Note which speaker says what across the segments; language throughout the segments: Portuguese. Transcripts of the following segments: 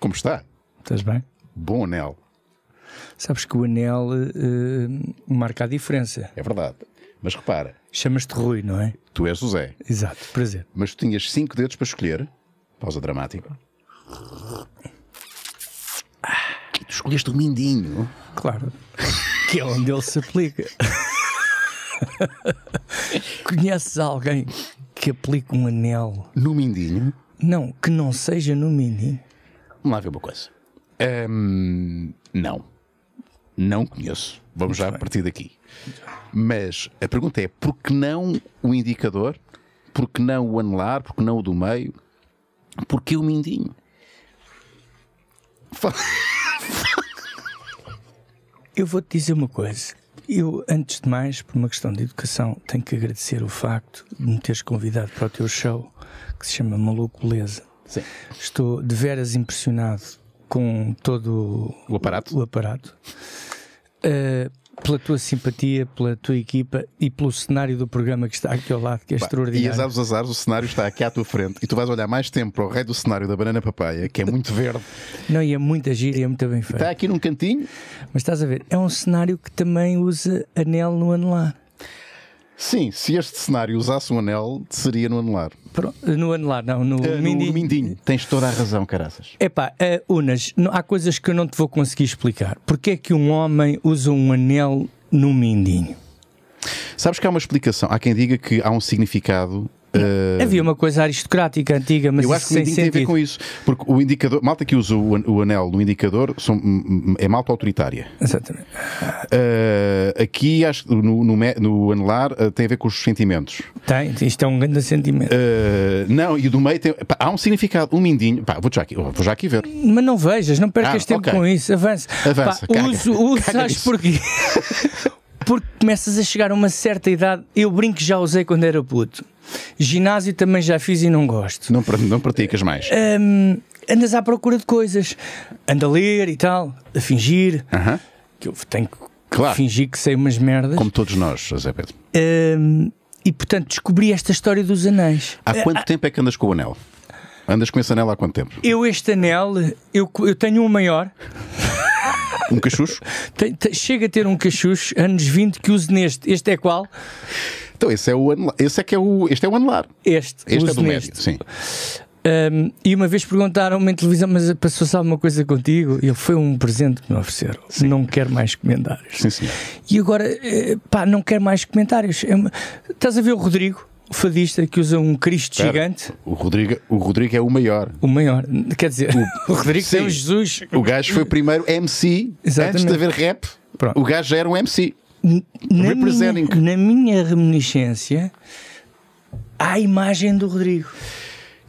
Speaker 1: como está? Estás
Speaker 2: bem? Bom anel.
Speaker 1: Sabes que o anel uh, marca a diferença. É verdade. Mas repara. Chamas-te Rui, não é?
Speaker 2: Tu és o Zé. Exato, prazer. Mas tu tinhas cinco dedos para escolher. Pausa dramática. Ah, e tu escolheste o mindinho.
Speaker 1: Claro. que é onde ele se aplica. Conheces alguém que aplique um anel no mindinho? Não, que não seja no mindinho.
Speaker 2: Vamos lá ver uma coisa. Um, não. Não conheço. Vamos Muito já bem. partir daqui. Mas a pergunta é: por que não o indicador? Por que não o anelar? Por que não o do meio?
Speaker 1: Por que o mindinho? Eu vou te dizer uma coisa. Eu, antes de mais, por uma questão de educação, tenho que agradecer o facto de me teres convidado para o teu show que se chama Maluco Beleza. Sim. Estou de veras impressionado com todo o aparato. O aparato. Uh, pela tua simpatia, pela tua equipa e pelo cenário do programa que está aqui ao lado, que é bah, extraordinário. E azares,
Speaker 2: azar, o cenário está aqui à tua frente e tu vais olhar mais tempo para o rei
Speaker 1: do cenário da Banana Papaya, que é muito verde. Não, e é muito agir e é muito bem feito. Está aqui num cantinho. Mas estás a ver, é um cenário que também usa anel no anelar. Sim,
Speaker 2: se este cenário usasse um anel, seria no anular. No anular, não, no, uh, mindinho. no mindinho. Tens toda a razão, caraças.
Speaker 1: Epá, uh, Unas, não, há coisas que eu não te vou conseguir explicar. Porquê é que um homem usa um anel no mindinho? Sabes que há uma explicação.
Speaker 2: Há quem diga que há um significado Uh... Havia
Speaker 1: uma coisa aristocrática antiga, mas eu acho que sem tem a ver com
Speaker 2: isso, porque o indicador, malta que usa o, anel do indicador são, é malta autoritária. Exatamente. Uh, aqui acho que no, no, no, anelar uh, tem a ver com os sentimentos. Tem, isto é um grande sentimento. não, e do meio tem, pá, há um significado, um mindinho. Pá, vou, já aqui, vou já aqui ver.
Speaker 1: Mas não vejas, não percas ah, tempo okay. com isso, avança. Avança, pá, caga, uso, uso, caga sabes porquê? porque começas a chegar a uma certa idade. Eu brinco já usei quando era puto. Ginásio também já fiz e não gosto. Não, não praticas mais? Um, andas à procura de coisas. Anda a ler e tal, a fingir. Uh -huh. Que eu tenho que claro. fingir que sei umas merdas. Como todos nós, José Pedro. Um, e portanto descobri esta história dos anéis.
Speaker 2: Há quanto uh, tempo é que andas com o anel? Andas com esse anel há quanto tempo?
Speaker 1: Eu, este anel, eu, eu tenho um maior. Um cachucho? Tem, tem, chega a ter um cachucho, anos 20, que use neste. Este é qual? Então, esse é o anelar. Esse é que é o, este é o anelar. Este, este é do neste. médio, sim. Um, e uma vez perguntaram-me em televisão, mas passou-se alguma coisa contigo? E ele foi um presente que me ofereceram. Sim. Não quero mais comentários. Sim, e agora, eh, pá, não quero mais comentários. É estás a ver o Rodrigo? fadista que usa um Cristo gigante.
Speaker 2: O Rodrigo, o Rodrigo é o maior.
Speaker 1: O maior. Quer dizer, o, o Rodrigo sim, tem o Jesus.
Speaker 2: O gajo foi primeiro MC. Exatamente. Antes de haver rap, Pronto. o gajo já era um MC. N na minha,
Speaker 1: na minha reminiscência, há a imagem do Rodrigo.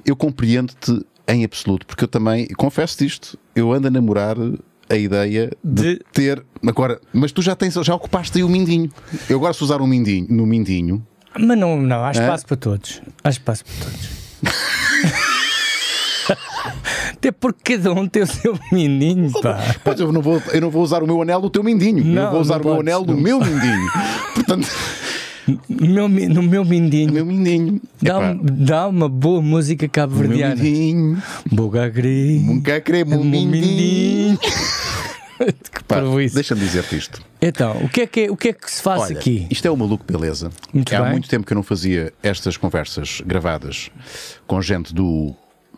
Speaker 1: Eu compreendo-te
Speaker 2: em absoluto, porque eu também, confesso isto, eu ando a namorar a ideia de, de, ter. Agora, mas tu já tens, já ocupaste aí o mindinho. Eu agora, se usar um mindinho, no mindinho,
Speaker 1: mas não, não, há é? espaço é? para todos. Há espaço para todos. Até porque cada um tem o seu mindinho, pá. Pois, eu não vou, eu não vou usar o
Speaker 2: meu anel do teu mindinho. Não, eu vou usar o meu anel do meu mindinho. Portanto...
Speaker 1: Meu, no meu mindinho. Meu mindinho. Dá, dá uma boa música cabo-verdiana. Meu mindinho. Bugagri. Nunca cremo um mindinho.
Speaker 2: Deixa-me dizer-te isto.
Speaker 1: Então, o que, é que, é, o que é que se faz Olha, aqui?
Speaker 2: Isto é o Maluco Beleza. Muito Há bem. muito tempo que eu não fazia estas conversas gravadas com gente do,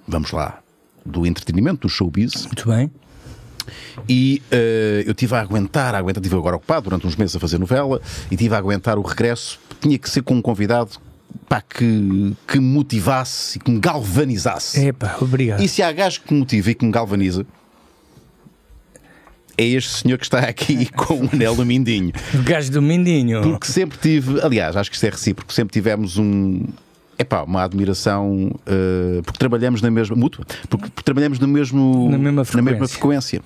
Speaker 2: vamos lá, do entretenimento, do showbiz. Muito bem. E uh, eu estive a aguentar, a aguentar, estive agora ocupado durante uns meses a fazer novela e estive a aguentar o regresso. Tinha que ser com um convidado pá, que, que me motivasse e que me galvanizasse. Epá, obrigado. E se há gajo que me motiva e que me galvaniza, é este senhor que está aqui com o anel do Mindinho. O gajo do Mindinho. Porque sempre tive, aliás, acho que isto é recíproco, sempre tivemos um, epá, uma admiração uh, porque trabalhamos na mesma mútua, porque, porque, trabalhamos no mesmo, na mesma frequência. Na mesma frequência.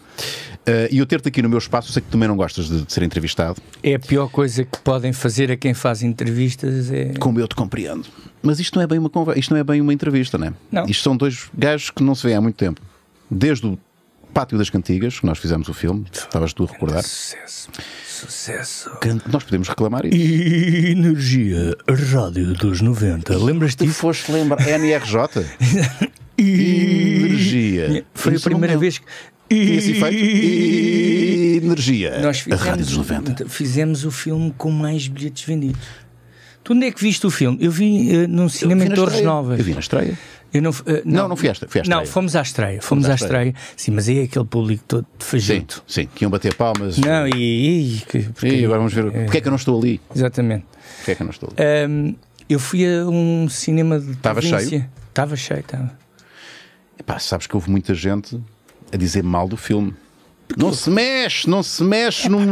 Speaker 2: Uh, e eu ter-te aqui no meu espaço, sei que também não gostas de, de, ser entrevistado.
Speaker 1: É a pior coisa que podem fazer a quem faz entrevistas. É... Como eu te compreendo.
Speaker 2: Mas isto não é bem uma conversa, isto não é bem uma entrevista, né? não é? Isto são dois gajos que não se vêem há muito tempo. Desde o Pátio das Cantigas, que nós fizemos o filme, estavas tu a recordar.
Speaker 1: Sucesso, sucesso.
Speaker 2: Nós podemos reclamar isso. E energia, Rádio dos 90. Lembras-te? Tu foste lembrar. NRJ?
Speaker 1: E... Energia. Foi a primeira vez que. E esse efeito? E... Energia. Nós fizemos, a Rádio dos 90. Fizemos o filme com mais bilhetes vendidos. Tu onde é que viste o filme? Eu vi uh, num cinema em Torres Novas. Eu vi na estreia não, eh, não, não, não fui à estreia. Não, fomos à estreia. Fomos, à, estreia. estreia. Sim, mas aí é aquele público todo fajuto. Sim, sim, que iam bater palmas. Não, e. e, que, porque, e agora vamos ver. É... Porquê é que eu não estou ali? Exatamente. Porquê é que eu não estou ali? Um, eu fui a um cinema de. Estava cheio? Estava cheio, estava.
Speaker 2: Epá, sabes que houve muita gente a dizer mal do filme. Porque não
Speaker 1: eu... se mexe, não se
Speaker 2: mexe é num,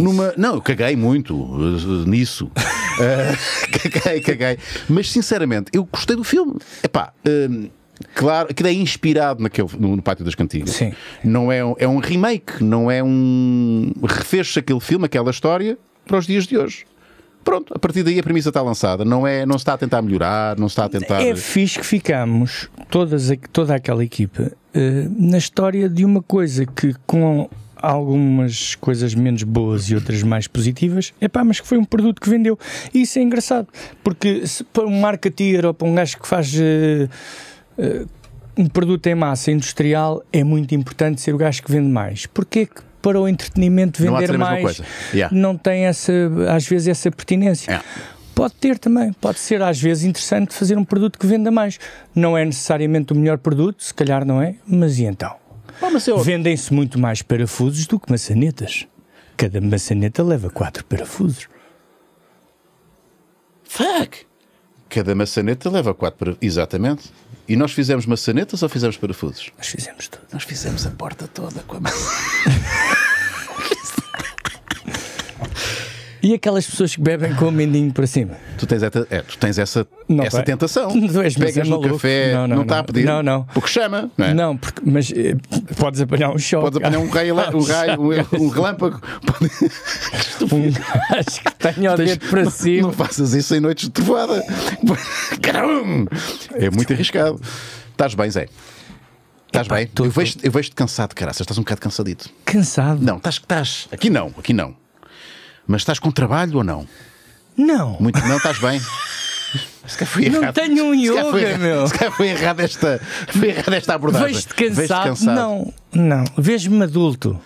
Speaker 2: numa. Não, eu caguei muito uh, nisso. caguei, caguei. Mas sinceramente, eu gostei do filme. É pá, hum, Claro, que é inspirado naquele, no, Pátio das Cantigas. Sim. Não é, é um remake, não é um refez aquele filme, aquela história, para os dias de hoje pronto, a partir daí a premissa está lançada. Não, é, não se está a tentar melhorar, não se está a tentar. É
Speaker 1: fixe que ficamos, todas, toda aquela equipe, eh, na história de uma coisa que com algumas coisas menos boas e outras mais positivas, é pá mas que foi um produto que vendeu. E isso é engraçado, porque se para um marketeer ou para um gajo que faz uh, uh, um produto em massa industrial, é muito importante ser o gajo que vende mais. Porquê que para o entretenimento vender não mais yeah. não tem essa, às vezes essa pertinência? Yeah. Pode ter também, pode ser às vezes interessante fazer um produto que venda mais. Não é necessariamente o melhor produto, se calhar não é, mas e então? eu... Vendem-se muito mais parafusos do que maçanetas. Cada maçaneta leva quatro parafusos.
Speaker 2: Fuck! Cada maçaneta leva quatro parafusos. Exatamente. E nós fizemos maçanetas ou fizemos parafusos? Nós fizemos tudo. Nós fizemos a porta toda com a maçaneta.
Speaker 1: E aquelas pessoas que bebem com o mindinho para cima? Tu tens,
Speaker 2: essa, é, tu tens essa, não, essa tentação. Tu és Pegas é no café, não, não, não está a pedir. Não, não. Porque chama, não é? Não, porque, mas eh,
Speaker 1: podes apanhar um choque. Podes apanhar um raio, um, raio um, um relâmpago.
Speaker 2: um gajo que tenha o dedo para não, cima. Não faças isso em noites de trovada. Caramba! É muito arriscado. Estás bem, Zé? Estás bem? Tô, eu vejo-te vejo cansado, caraças. Estás um bocado cansadito. Cansado? Não, estás. estás. Aqui não, aqui não. Mas estás com trabalho ou não? Não. Muito, não estás bem? Se foi errado. Não tenho um yoga, se foi, meu. Se calhar foi errada esta, esta abordagem. Vejo-te cansado. Vejo cansado? Não,
Speaker 1: não. Vejo-me adulto.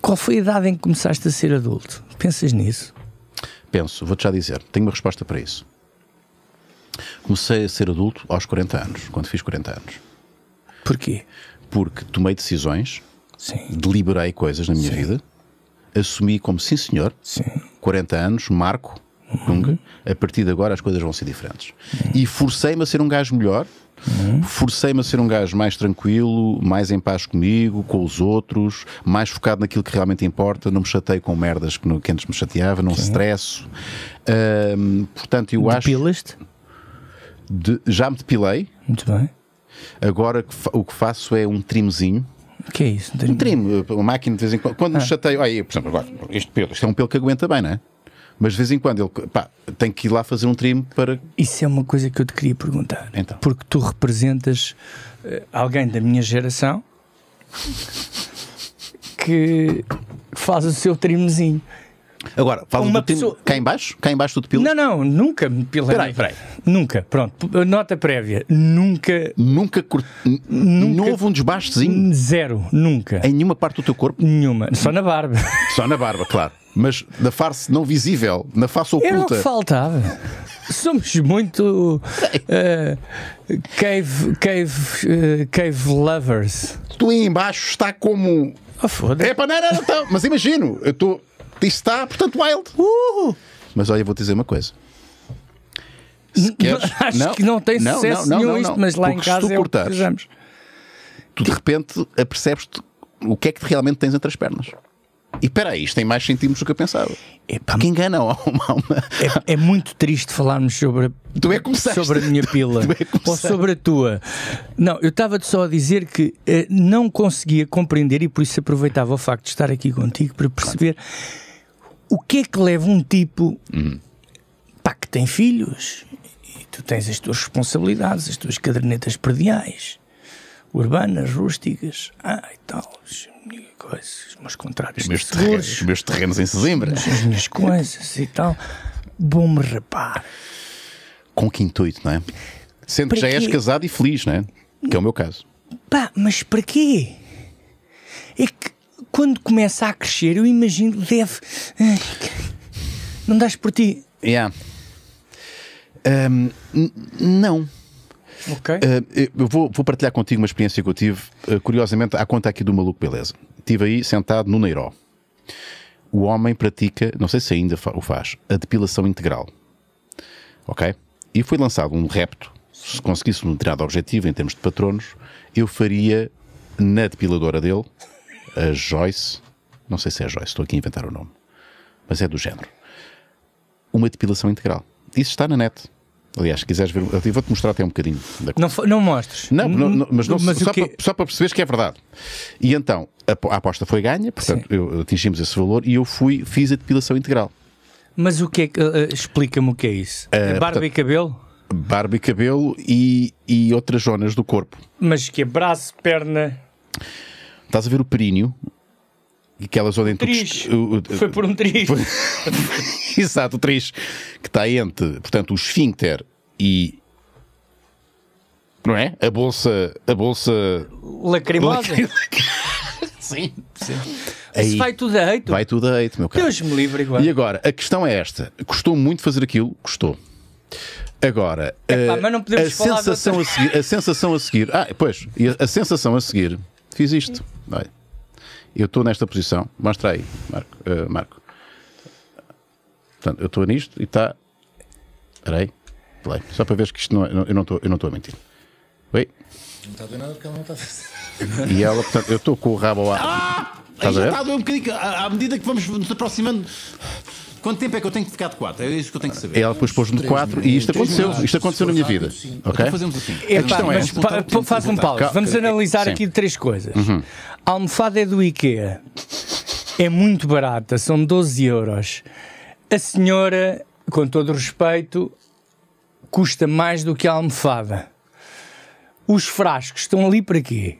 Speaker 1: Qual foi a idade em que começaste a ser adulto? Pensas nisso?
Speaker 2: Penso, vou-te já dizer. Tenho uma resposta para isso. Comecei a ser adulto aos 40 anos, quando fiz 40 anos. Porquê? Porque tomei decisões, Sim. deliberei coisas na minha Sim. vida assumi como sim senhor, sim. 40 anos, marco, uhum. a partir de agora as coisas vão ser diferentes. Uhum. E forcei-me a ser um gajo melhor, uhum. forcei-me a ser um gajo mais tranquilo, mais em paz comigo, com os outros, mais focado naquilo que realmente importa, não me chatei com merdas que, no, que antes me chateava, não Sim. stresso. portanto, eu acho. Depilaste? De, já me depilei. Muito bem. Agora o que faço é um trimzinho que é isso? Um trim eh, uma máquina de vez em quando. Quando ah. nos chateio. Aí, por exemplo, agora, este pelo, isto é um pelo que aguenta bem, não é? Mas de vez em quando ele pá, tem que ir lá fazer um
Speaker 1: trim para. Isso é uma coisa que eu te queria perguntar. Então. Porque tu representas eh, alguém da minha geração que faz o seu trimozinho. Agora, fala uma do pessoa... Cá embaixo? Cá embaixo tudo depilo? Não, não, nunca me depilei. Peraí, peraí. Nunca, pronto. Nota prévia. Nunca... Nunca, cur... nunca... Não houve um desbastezinho? Zero, nunca. Em nenhuma parte do teu corpo? Nenhuma. Só na barba.
Speaker 2: Só na barba, claro. Mas na face não visível, na face oculta. Era o que faltava.
Speaker 1: Somos muito uh, cave, cave, uh, cave lovers. Tu aí embaixo está como... Oh, foda-se. É, pá, não, não, não, não,
Speaker 2: mas imagino, eu estou... Tô está, portanto, Wild. Uh! Mas olha, vou-te dizer uma coisa. queres, Acho não, que não tem não, sucesso não, nenhum isto, mas lá em casa se tu é cortares, é tu de repente apercebes-te o que é que realmente tens entre as pernas. E espera aí, isto tem mais centímetros do que eu pensava.
Speaker 1: É pá, que engana. Uma, uma... É, é, muito triste falarmos sobre, tu é sobre a minha pila tu, tu é ou sobre a tua. Não, eu estava-te só a dizer que eh, não conseguia compreender e por isso aproveitava o facto de estar aqui contigo para perceber claro o que é que leva um tipo uhum. pá, que tem filhos e tu tens as tuas responsabilidades, as tuas cadernetas perdiais, urbanas, rústicas, ah, e tal, as minhas coisas, os meus contratos, os meus, terrenos,
Speaker 2: os meus terrenos em Sesimbra, as minhas
Speaker 1: coisas e tal. Bom-me rapar.
Speaker 2: Com que intuito, não é? Sendo que já quê? és casado e feliz, não é? Que é o meu caso.
Speaker 1: Pá, mas para quê? É que quando começa a crescer, eu imagino, deve. Não das por ti.
Speaker 2: Yeah. Um, não. Ok. Uh, eu vou, vou, partilhar contigo uma experiência que eu tive, uh, curiosamente, à conta aqui do Maluco Beleza. Estive aí sentado no Neiró. O homem pratica, não sei se ainda o faz, a depilação integral. Ok? E foi lançado um repto. Se conseguisse um determinado objetivo em termos de patronos, eu faria na depiladora dele a Joyce, não sei se é Joyce, estou aqui a inventar o nome, mas é do género. Uma depilação integral. Isso está na net. Aliás, se quiseres ver, eu vou-te mostrar até um bocadinho.
Speaker 1: Da... Não, não mostres. Não, não, não mas, não, mas só, para,
Speaker 2: só para perceberes que é verdade. E então, a, aposta foi ganha, portanto, eu, atingimos esse valor e eu fui, fiz a depilação integral.
Speaker 1: Mas o que é que. Uh, Explica-me o que é isso. Uh, barba portanto, e cabelo?
Speaker 2: Barba e cabelo e, e outras zonas do corpo.
Speaker 1: Mas que é braço, perna.
Speaker 2: Estás a ver o períneo? Aquela zona entre triz. O, o, Foi por um triste Exato, o triz. Que está entre, portanto, o esfíncter e. Não é? A bolsa. A bolsa.
Speaker 1: Lacrimosa. sim, sim. Aí, vai tudo a eito.
Speaker 2: Vai tudo a eito, meu caro. Deus me livre igual. E agora, a questão é esta. Custou muito fazer aquilo? Custou. Agora, Epá, eh, a, a sensação a seguir, a sensação a seguir, ah, pois, a, a sensação a seguir Fiz isto. Olha, eu estou nesta posição. Mostra aí, Marco. Uh, Marco. Portanto, eu estou nisto e está. Espera aí. Play. Só para ver que isto é- não, eu não estou eu não estou a mentir. Oi? Não está a ver nada porque ela não está a E ela, portanto, eu estou com o rabo ao ar. Ah! Estás a ver? Está a doer um bocadinho à, à medida que vamos nos aproximando. Quanto tempo é que eu tenho que ficar de 4? É isso que eu tenho que saber. Ela depois pôs-me de 4 e isto aconteceu. Isto aconteceu na minha vida. Ok? fazemos assim. Então é, pá, faz um pausa. Vamos analisar aqui
Speaker 1: três coisas. Uhum. A almofada é do IKEA. É muito barata, são 12 euros. A senhora, com todo respeito, custa mais do que a almofada. Os frascos estão ali para quê?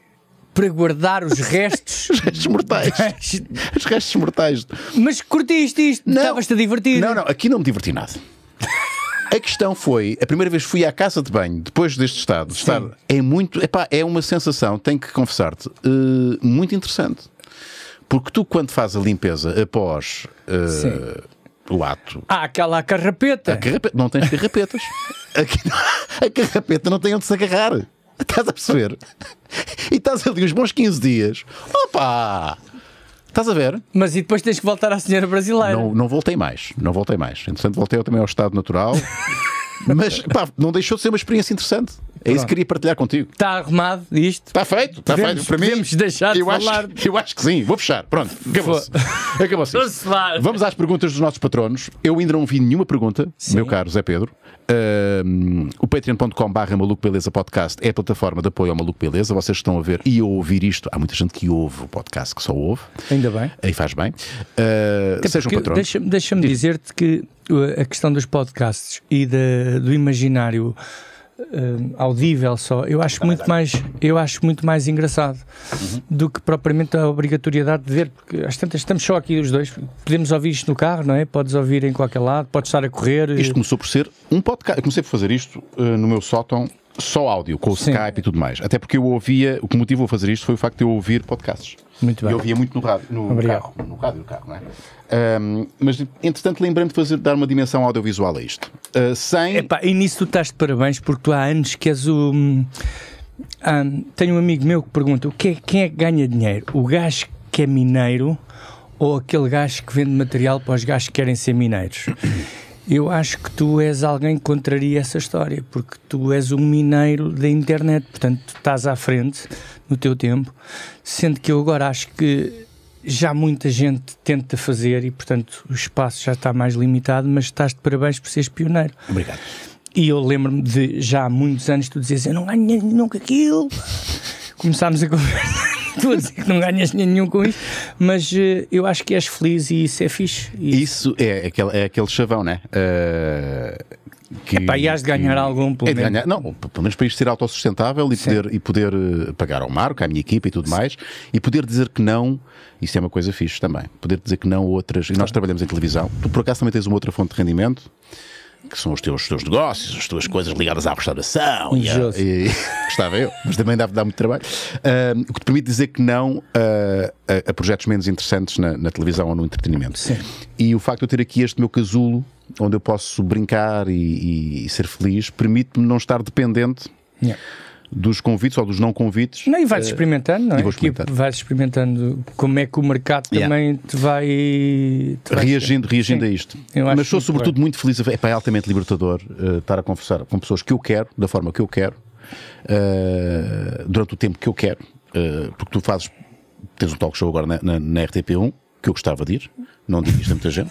Speaker 1: para guardar os restos. os restos mortais. os restos mortais. Mas curtiste isto? Não. Estavas-te a divertir? Não, não, aqui não me diverti nada. A
Speaker 2: questão foi, a primeira vez fui à casa de banho, depois deste estado, estar, é muito, epá, é uma sensação, tenho que confessar-te, uh, muito interessante. Porque tu, quando fazes a limpeza após uh, o ato. Ah, aquela carrapeta. carrapeta. Não tens carrapetas. a carrapeta não tem onde se agarrar. Estás a perceber? E estás ali uns bons 15 dias. Opa! Estás a ver? Mas e depois tens que voltar à senhora brasileira. Não, não voltei mais, não voltei mais. Entretanto, voltei também ao estado natural. mas pá, não deixou de ser uma experiência interessante. É isso que queria partilhar contigo. Está arrumado isto? Está feito, está feito. Para mim, deixar eu de acho, falar. Eu acho que sim, vou fechar. Pronto, acabou-se. Acabou Vamos às perguntas dos nossos patronos. Eu ainda não vi nenhuma pergunta, sim. meu caro Zé Pedro. o patreon.com/barra Maluco Beleza Podcast é a plataforma de apoio ao Maluco Beleza. Vocês estão a ver e a ouvir isto. Há muita gente que ouve o podcast, que só ouve. Ainda bem. Aí faz bem. Uh, sejam patronos. Deixa-me
Speaker 1: deixa me dizer te que uh, a questão dos podcasts e de, do imaginário Hum, audível só. Eu acho muito mais, eu acho muito mais engraçado uhum. do que propriamente a obrigatoriedade de ver, porque às tantas estamos só aqui os dois, podemos ouvir isto no carro, não é? Podes ouvir em qualquer lado, podes estar a correr. Eh, isto começou por ser um
Speaker 2: podcast. Eu comecei por fazer isto uh, no meu sótão só áudio, com o Sim. Skype e tudo mais. Até porque eu ouvia, o que motivou a fazer isto foi o facto de eu ouvir podcasts. Muito bem. Eu ouvia muito no rádio, no carro, no rádio, do carro, não é? Um, mas, entretanto, lembrando de fazer, dar uma dimensão audiovisual a isto.
Speaker 1: Uh, sem... Epá, e nisso tu estás de parabéns, porque tu há anos que és o... Hum, tenho um amigo meu que pergunta, o que é, quem é que ganha dinheiro? O gajo que é mineiro ou aquele gajo que vende material para os gajos que querem ser mineiros? Eu acho que tu és alguém que contraria essa história, porque tu és um mineiro da internet, portanto, tu estás à frente, no teu tempo, sendo que eu agora acho que já muita gente tenta fazer e, portanto, o espaço já está mais limitado, mas estás de parabéns por seres pioneiro. Obrigado. E eu lembro-me de já há muitos anos tu dizias eu não ganho nunca nenhum com aquilo. Começámos a conversar. Tu a dizer que não ganhas nenhum com isso, mas uh, eu acho que és feliz e isso é fixe. Isso, isso é, aquele, é aquele chavão, né? Uh,
Speaker 2: que. É para e de ganhar que, algum, pelo é menos. Ganhar, não, pelo menos para isto ser autossustentável e poder, e poder eh, pagar ao Marco, à minha equipa e tudo Sim. mais, e poder dizer que não, isso é uma coisa fixe também. Poder dizer que não a outras. E nós trabalhamos em televisão. Tu, por acaso, também tens uma outra fonte de rendimento? que são os teus, os teus negócios, as tuas coisas ligadas à restauração. E, a, e, gostava eu, mas também dá, dá muito trabalho. Uh, o que te permite dizer que não uh, a, a, projetos menos interessantes na, na televisão ou no entretenimento. Sim. E o facto de eu ter aqui este meu casulo onde eu posso brincar e, e ser feliz, permite-me não estar dependente. Yeah dos convites ou dos não convites. Não, e vais eh,
Speaker 1: experimentando, não é? experimentando. vais experimentando como é que o mercado também te vai. Te reagindo vai reagindo
Speaker 2: a isto. Mas sou, sobretudo, muito feliz. É para é altamente libertador uh, estar a conversar com pessoas que eu quero, da forma que eu quero, uh, durante o tempo que eu quero. Uh, porque tu fazes. Tens um talk show agora na, na, na RTP1, que eu gostava de ir, não digo isto a muita gente.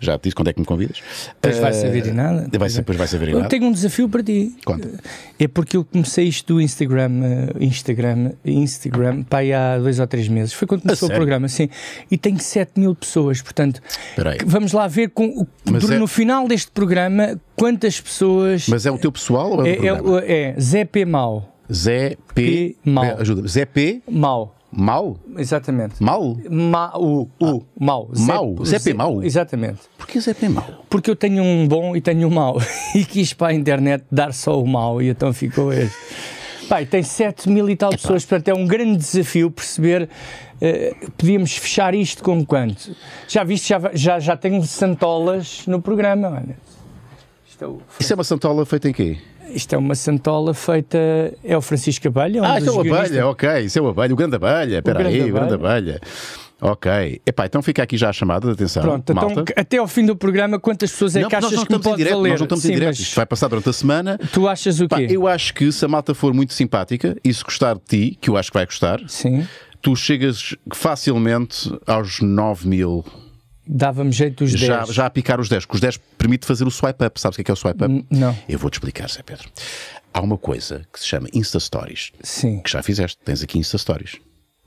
Speaker 2: Já te disse quando é que me convidas. Depois vai saber de eh, nada. Vai, depois é. vai saber nada. Eu tenho um
Speaker 1: desafio para ti. Conta. É porque eu comecei isto do Instagram, eh, Instagram, Instagram, pá, há dois ou três meses. Foi quando começou o programa, sim. E tenho 7 mil pessoas, portanto, vamos lá ver com, é... no final deste programa quantas pessoas. Mas é o teu pessoal ou é, é, é o É, é Zé P. Mal. Zé P. P. ajuda Zé P. Mal. Mau? Exatamente. Mau? Ma, o, o, ah. Mau. Zé, mau? Zé P. Mau? Exatamente. Porquê Zé P. Mau? Porque eu tenho um bom e tenho um mau. e quis para a internet dar só o mau e então ficou este. Pai, tem 7 mil e tal pessoas, portanto é um grande desafio perceber Uh, podíamos fechar isto com quanto? Já viste, já, já, já tenho santolas no programa, olha. Isto é o... Isso é uma santola feita em quê? Isto é uma santola feita. É o Francisco Abelha? É um ah, isso é o Abelha,
Speaker 2: ok. Isso é o Abelha, o grande Abelha. Espera aí, o grande Abelha. Ok. Epá, então fica aqui já a chamada de atenção. Pronto, então, malta.
Speaker 1: então até ao fim do programa, quantas pessoas é não, que achas que não que me pode direto, Nós não estamos Sim, em direto.
Speaker 2: Isto vai passar durante a semana. Tu achas o quê? eu acho que se a malta for muito simpática e se gostar de ti, que eu acho que vai gostar, Sim. tu chegas facilmente aos 9 mil
Speaker 1: Dava-me jeito os 10. Já, já
Speaker 2: a picar os 10, porque os 10 permite fazer o swipe up. Sabes o que é, que é o swipe up? N não. Eu vou-te explicar, Zé Pedro. Há uma coisa que se chama Insta Stories. Sim. Que já fizeste. Tens aqui Insta Stories.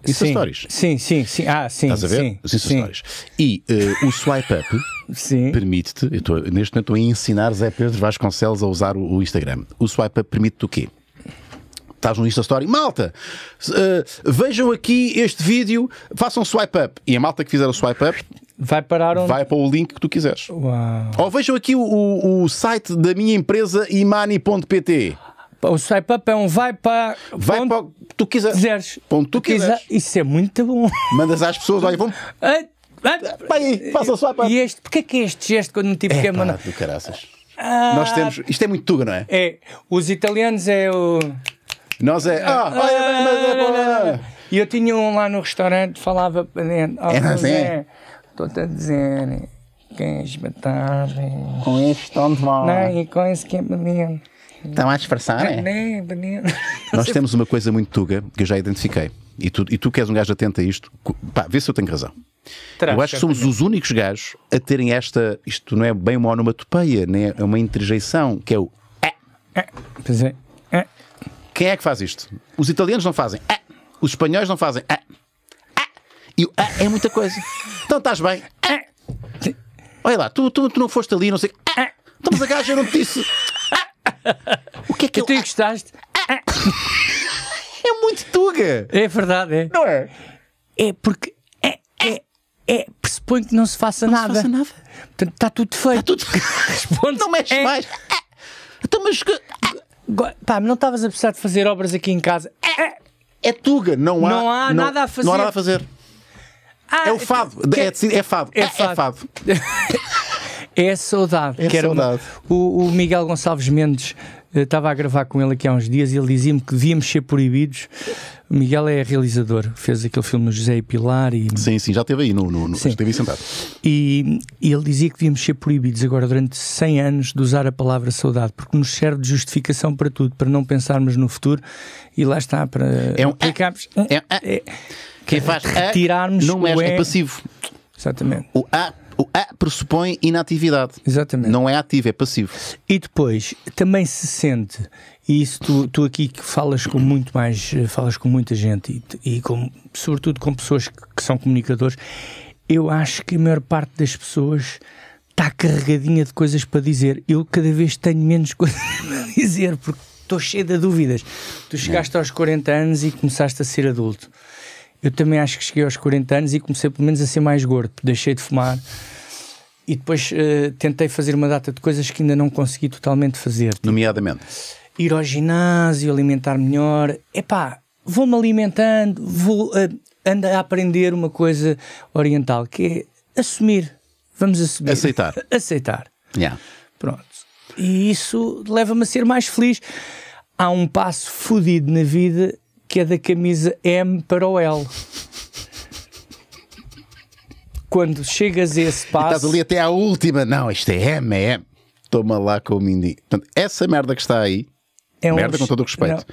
Speaker 1: Insta sim. Stories. Sim, sim, sim. Ah, sim. Estás a ver? Sim, Os Insta sim. Stories.
Speaker 2: E uh, o swipe up permite-te. Neste momento estou a ensinar Zé Pedro Vasconcelos a usar o, o Instagram. O swipe up permite-te o quê? estás no Insta Story, malta, uh, vejam aqui este vídeo, façam swipe up. E a malta que fizer o swipe up Vai parar onde... Vai para o link que tu quiseres. Uau. Ou oh, vejam aqui o, o, site da minha
Speaker 1: empresa imani.pt. O swipe up é um vai para. Vai para o que tu quiseres. quiseres. Ponto tu quiseres. É- isso é muito bom. Mandas às pessoas, olha, vão. vai aí, o swipe up. E este, porquê que é este gesto quando não tive é, que mandar? do caraças. Ah. Nós temos. Isto é muito tuga, não é? É. Os italianos é o. Nós é. Ah, ah olha, mas é E eu tinha um lá no restaurante, falava para dentro. Oh, é, não, é. Né, Estou te dizendo que é espetáculo. Com isso estão tá de Não, né? e com isso que é menino. Estão
Speaker 2: tá a disfarçar, é? Né, menino. Nós temos uma coisa muito tuga que eu já identifiquei. E tu, e tu que és um gajo atento a isto, pá, vê se eu tenho razão. eu acho que somos os únicos gajos a terem esta. Isto não é bem uma onomatopeia, nem é uma interjeição,
Speaker 1: que é o. É. é. Pois é.
Speaker 2: é. Quem é que faz isto? Os italianos não fazem. É. Os espanhóis não fazem. É. E ah, é muita coisa. Então estás bem? Ah. Olha lá, tu, tu, tu não foste ali, não sei. Ah, ah. Então, mas a gaja não te disse.
Speaker 1: Ah. O que é que eu. Tu ah. gostaste? Ah. ah. É muito tuga. É verdade, é. Não é? É porque. É, é, é, pressupõe que não se faça não nada. Não se faça nada. Portanto, está tudo feito. Está tudo. Responde. Não mexes é. mais. Ah. Então, mas. Ah. Pá, não estavas a precisar de fazer obras aqui em casa. É, é tuga, não há. Não há não, nada a fazer. Não há nada a fazer. Ah, é o então, fado. Que... É, é,
Speaker 2: fado. É fado. É, fado.
Speaker 1: é saudade. É que saudade. Uma... O, o Miguel Gonçalves Mendes estava eh, a gravar com ele aqui há uns dias e ele dizia-me que devíamos ser proibidos. O Miguel é realizador, fez aquele filme do José e Pilar e... Sim, sim, já esteve aí, no, no, no esteve aí sentado. E, e, ele dizia que devíamos ser proibidos agora durante 100 anos de usar a palavra saudade, porque nos serve de justificação para tudo, para não pensarmos no futuro e lá está, para é um... aplicarmos... É, é,
Speaker 2: é. é. Quem faz retirarmos não é, passivo. Exatamente. O A o A pressupõe inatividade. Exatamente. Não é ativo, é passivo.
Speaker 1: E depois, também se sente, e isso tu, tu aqui que falas com muito mais, falas com muita gente e, e com, sobretudo com pessoas que, que são comunicadores, eu acho que a maior parte das pessoas está carregadinha de coisas para dizer. Eu cada vez tenho menos coisas para dizer, porque estou cheio de dúvidas. Tu chegaste aos 40 anos e começaste a ser adulto eu também acho que cheguei aos 40 anos e comecei pelo menos a ser mais gordo, deixei de fumar e depois uh, tentei fazer uma data de coisas que ainda não consegui totalmente fazer. Tipo, Nomeadamente? Ir ao ginásio, alimentar melhor. Epá, vou-me alimentando, vou uh, a aprender uma coisa oriental que é assumir. Vamos assumir. Aceitar. Aceitar. Yeah. Pronto. E isso leva-me a ser mais feliz. Há um passo fodido na vida que é da camisa M para o L. Quando
Speaker 2: chegas a esse passo. E estás ali até à última. Não, isto é M, é M. Toma lá com o Mindy. Portanto, essa merda que está aí, é um merda com todo o respeito.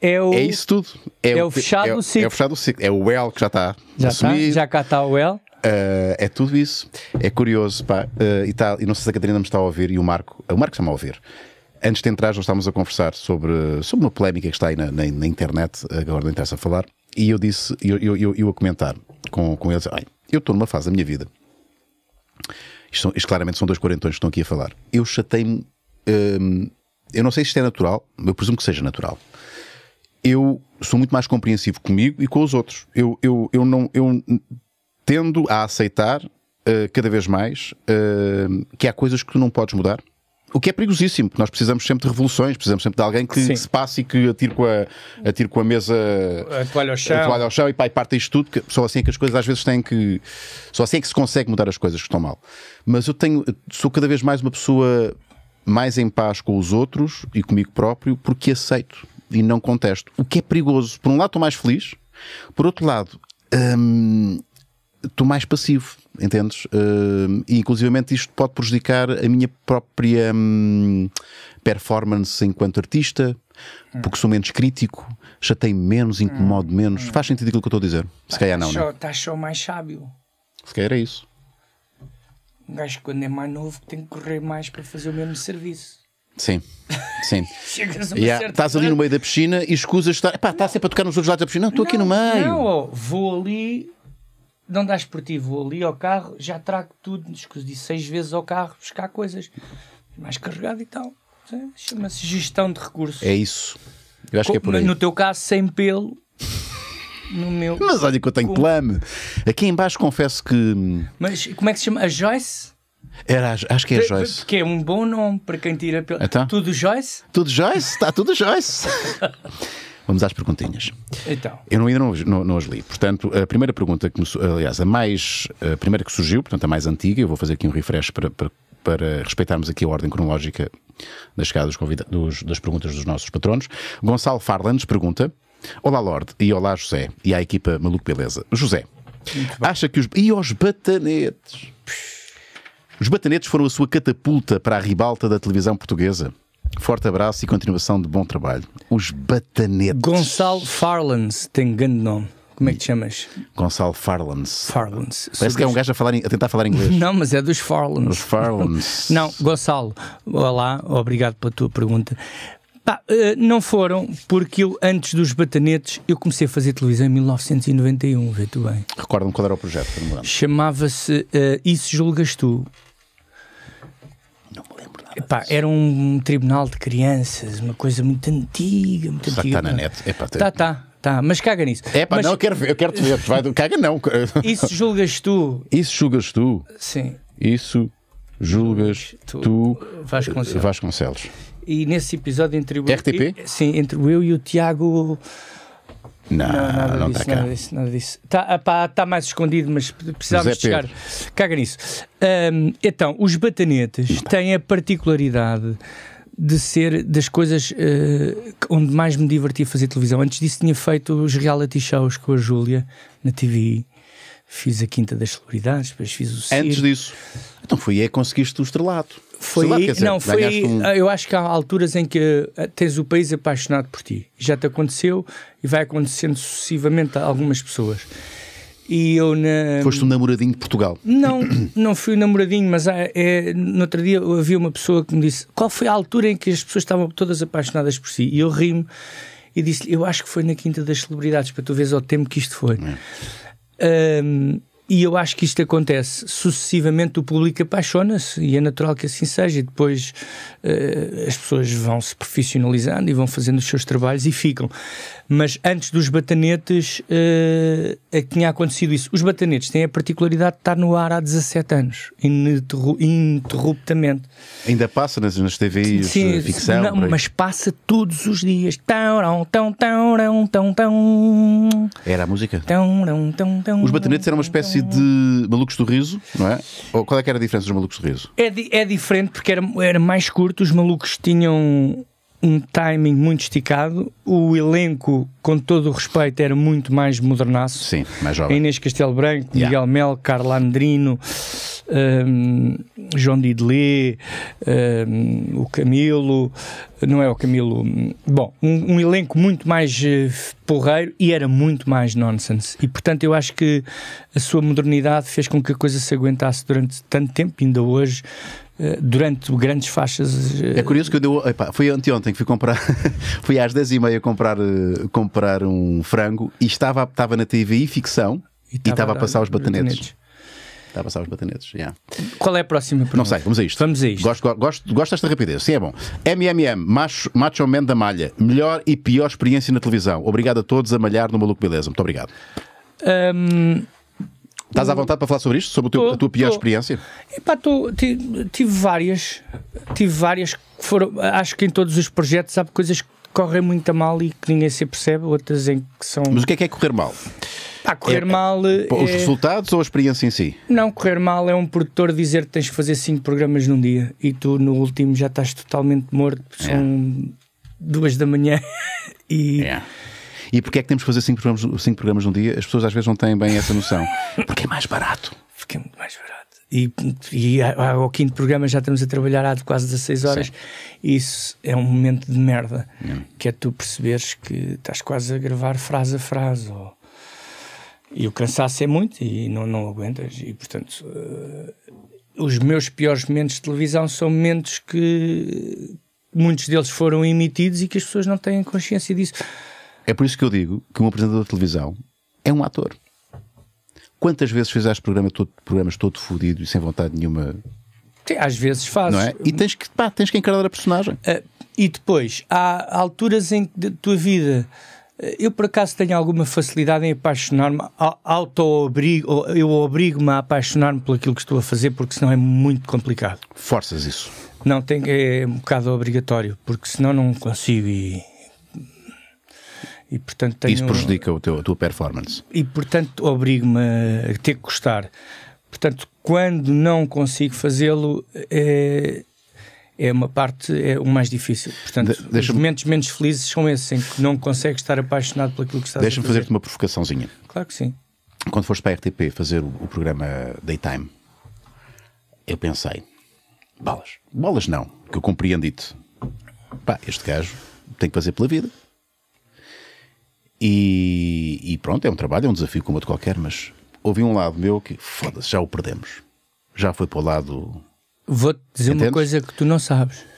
Speaker 1: É, o, é isso tudo.
Speaker 2: É, é o, fechado é, ciclo. É o fechado ciclo. É o L que já está. Já, está,
Speaker 1: já cá está o L. Uh,
Speaker 2: é tudo isso. É curioso, pá. Uh, e, tá, e não sei se a Catarina me está a ouvir e o Marco. O Marco está-me a ouvir. Antes de entrar, nós estávamos a conversar sobre, sobre uma polémica que está aí na, na, na internet, agora não interessa falar, e eu disse, eu, eu, eu, eu a comentar com, com eles, ai, eu estou numa fase da minha vida. Isto, são, isto claramente são dois quarentões que estão aqui a falar. Eu chatei-me. Hum, eu não sei se isto é natural, eu presumo que seja natural. Eu sou muito mais compreensivo comigo e com os outros. Eu, eu, eu, não, eu tendo a aceitar uh, cada vez mais uh, que há coisas que tu não podes mudar o que é perigosíssimo, porque nós precisamos sempre de revoluções, precisamos sempre de alguém que, se passe e que atire com a, atire com a mesa a toalha ao chão, toalha ao chão e pai, parte isto tudo, só assim é que as coisas às vezes têm que. Só assim é que se consegue mudar as coisas que estão mal. Mas eu tenho, sou cada vez mais uma pessoa mais em paz com os outros e comigo próprio, porque aceito e não contesto. O que é perigoso. Por um lado, estou mais feliz, por outro lado, hum, estou mais passivo, entendes? Uh, e inclusivamente isto pode prejudicar a minha própria hum, performance enquanto artista, hum. porque sou menos crítico, já tenho menos, incomodo hum, menos. Hum. Faz sentido aquilo que eu estou a dizer? Se calhar tá não, né?
Speaker 1: show, né? mais sábio.
Speaker 2: Se calhar é isso.
Speaker 1: Um gajo quando é mais novo tem que correr mais para fazer o mesmo serviço.
Speaker 2: Sim, sim.
Speaker 1: Estás ali
Speaker 2: no meio da piscina e escusas estar. Está... está sempre a tocar nos outros lados da piscina. Não, estou aqui no meio. Não,
Speaker 1: vou ali não dá esportivo, vou ali ao carro, já trago tudo, escusi seis vezes ao carro buscar coisas mais carregado e tal. Chama-se gestão de recursos.
Speaker 2: É isso. Eu acho Com, que é por aí. No
Speaker 1: teu caso, sem pelo. No meu. Mas olha que eu tenho
Speaker 2: plano. plame. Aqui embaixo confesso que. Hum,
Speaker 1: Mas como é que se chama? A Joyce?
Speaker 2: Era, acho que é Joyce.
Speaker 1: Que é um bom nome para quem tira pelo. Então? Tudo Joyce? Tudo Joyce? Está tudo Joyce.
Speaker 2: Vamos às perguntinhas. Então. Eu ainda não, não, não, as li. Portanto, a primeira pergunta que me, aliás, a mais a primeira que surgiu, portanto, a mais antiga, eu vou fazer aqui um refresh para, para, para respeitarmos aqui a ordem cronológica da chegada dos dos, das perguntas dos nossos patronos. Gonçalo Farlandes pergunta: Olá, Lorde, e olá, José, e à equipa Maluco Beleza. José, acha que os. E os batanetes? Os batanetes foram a sua catapulta para a ribalta da televisão portuguesa? Forte abraço e continuação de bom trabalho. Os Batanetes. Gonçalo Farlands
Speaker 1: tem grande nome. Como é que te chamas?
Speaker 2: Gonçalo Farlands.
Speaker 1: Farlands. Parece que é um gajo a, falar, a tentar falar inglês. Não, mas é dos Farlands. Os Farlands. Não, Gonçalo, olá, obrigado pela tua pergunta. Eh, não foram, porque eu, antes dos Batanetes, eu comecei a fazer televisão em 1991, vê te bem. Recordam qual era o projeto? Chamava-se uh, Isso Julgas Tu. Não me lembro nada. Epá, disso. era um tribunal de crianças, uma coisa muito antiga, muito antiga. Está na net. Epá, tá, tá. Tá, tá mas caga nisso. É pá, mas... não, eu
Speaker 2: quero, eu quero te ver. Vai, caga não. Isso julgas tu. Isso julgas tu. Sim. Isso julgas tu, tu Vasconcelos. Vasconcelos.
Speaker 1: E nesse episódio entre o RTP? sim, entre o eu e o Tiago não, não, nada, não disso, tá nada, disso, nada disso, Está ah, tá, mais escondido, mas é precisávamos de chegar. Caga nisso. Um, então, os batanetes têm a particularidade de ser das coisas uh, onde mais me divertia fazer televisão. Antes disso tinha feito os reality shows com a Júlia na TV fiz a Quinta das Celebridades, depois fiz o Ciro. Antes
Speaker 2: disso. Então foi aí é que conseguiste o estrelato. Foi lá, aí, dizer, não, foi um... Ah, eu
Speaker 1: acho que há alturas em que ah, tens o país apaixonado por ti. Já te aconteceu e vai acontecendo sucessivamente a algumas pessoas. E eu na... Foste um
Speaker 2: namoradinho de Portugal?
Speaker 1: Não, não fui um namoradinho, mas ah, é, no outro dia havia uma pessoa que me disse qual foi a altura em que as pessoas estavam todas apaixonadas por si. E eu rimo e disse-lhe, eu acho que foi na Quinta das Celebridades, para tu veres o tempo que isto foi. É. Um, e eu acho que isto acontece sucessivamente, o público apaixona-se e é natural que assim seja. E depois uh, as pessoas vão se profissionalizando e vão fazendo os seus trabalhos e ficam. Mas antes dos batanetes uh, tinha acontecido isso. Os batanetes têm a particularidade de estar no ar há 17 anos, interruptamente. Ainda passa nas, nas TVs eh, Sim, ficção? Não, mas passa todos os dias. Tão, tão, tão, tão, tão, Era a música? Tão, tão, tão, os
Speaker 2: batanetes eram uma espécie de malucos do riso, não é? Ou qual é que era a diferença dos malucos do riso?
Speaker 1: É, di é diferente porque era, era mais curto, os malucos tinham um timing muito esticado. O elenco, com todo o respeito, era muito mais modernaço. Sim, mais jovem. Inês Castelo Branco, yeah. Miguel Mel, Carla Andrino, um, João Didelé, um, o Camilo, não é o Camilo, bom, um, um elenco muito mais eh, porreiro e era muito mais nonsense. E portanto eu acho que a sua modernidade fez com que a coisa se aguentasse durante tanto tempo, ainda hoje eh, durante grandes faixas. Eh, é curioso que eu deu. Epá,
Speaker 2: foi anteontem que fui comprar. fui às 10h30 comprar, comprar um frango e estava, estava na TV ficção e, e estava a passar os batanetes. batanetes. Já os batanetes. Yeah. Qual é a próxima pergunta? Não sei, vamos a isto. Vamos a isto. Gosto, gosto, gosto desta rapidez. Sim, é bom. MMM, macho, macho Man da Malha. Melhor e pior experiência na televisão. Obrigado a todos a malhar no Maluco
Speaker 1: Beleza. Muito obrigado. Um... Estás à vontade para falar sobre isto? Sobre teu, a tua pior tô. experiência? Epá, tô, tive, tive várias. Tive várias que foram. Acho que em todos os projetos há coisas que correm muito a mal e que ninguém se percebe, outras em que são. Mas o que é que é correr mal?
Speaker 2: Ah, correr é, é mal. É... Os resultados ou a experiência em si?
Speaker 1: Não, correr mal é um produtor dizer que tens de fazer 5 programas num dia e tu no último já estás totalmente morto, são é. duas da manhã e. É.
Speaker 2: E porquê é que temos que fazer 5 programas, cinco programas num dia? As pessoas às vezes não têm bem essa noção. Porque é mais barato. fiquei é muito mais barato
Speaker 1: e, e ao quinto programa já estamos a trabalhar há quase 16 horas. Sim. Isso é um momento de merda. É. Que é tu perceberes que estás quase a gravar frase a frase. Ou... E o cansaço é muito e não, não aguentas. E portanto, uh, os meus piores momentos de televisão são momentos que muitos deles foram emitidos e que as pessoas não têm consciência disso.
Speaker 2: É por isso que eu digo que um apresentador de televisão é um ator. Quantas vezes fizeste programa todo, programas todo fodido e sem vontade nenhuma?
Speaker 1: às vezes fazes. é? E tens que, pá, tens que encarar a personagem. Uh, e depois, há alturas em que tua vida. Eh, eu, por acaso, tenho alguma facilidade em apaixonar-me, auto-obrigo, eu obrigo-me a apaixonar-me por aquilo que estou a fazer, porque senão é muito complicado. Forças isso? Não, tem, é um bocado obrigatório, porque senão não consigo e e, portanto, tenho... Isso prejudica
Speaker 2: o teu, a tua performance.
Speaker 1: E, portanto, obrigo-me a ter que gostar. Portanto, quando não consigo fazê-lo, é, é uma parte, é o mais difícil. Portanto, De os momentos menos felizes são esses, em que não consegues estar apaixonado por aquilo que estás Deixa-me fazer-te
Speaker 2: uma provocaçãozinha. Claro que sim. Quando foste para a RTP fazer o, o programa Daytime, eu pensei, balas, balas não, que eu compreendi-te. Pá, este gajo tem que fazer pela vida e, e, pronto, é um trabalho, é um desafio como outro qualquer, mas houve um lado meu que, foda-se, já o perdemos. Já foi para o lado. Vou-te dizer Entendes? uma coisa
Speaker 1: que tu não sabes.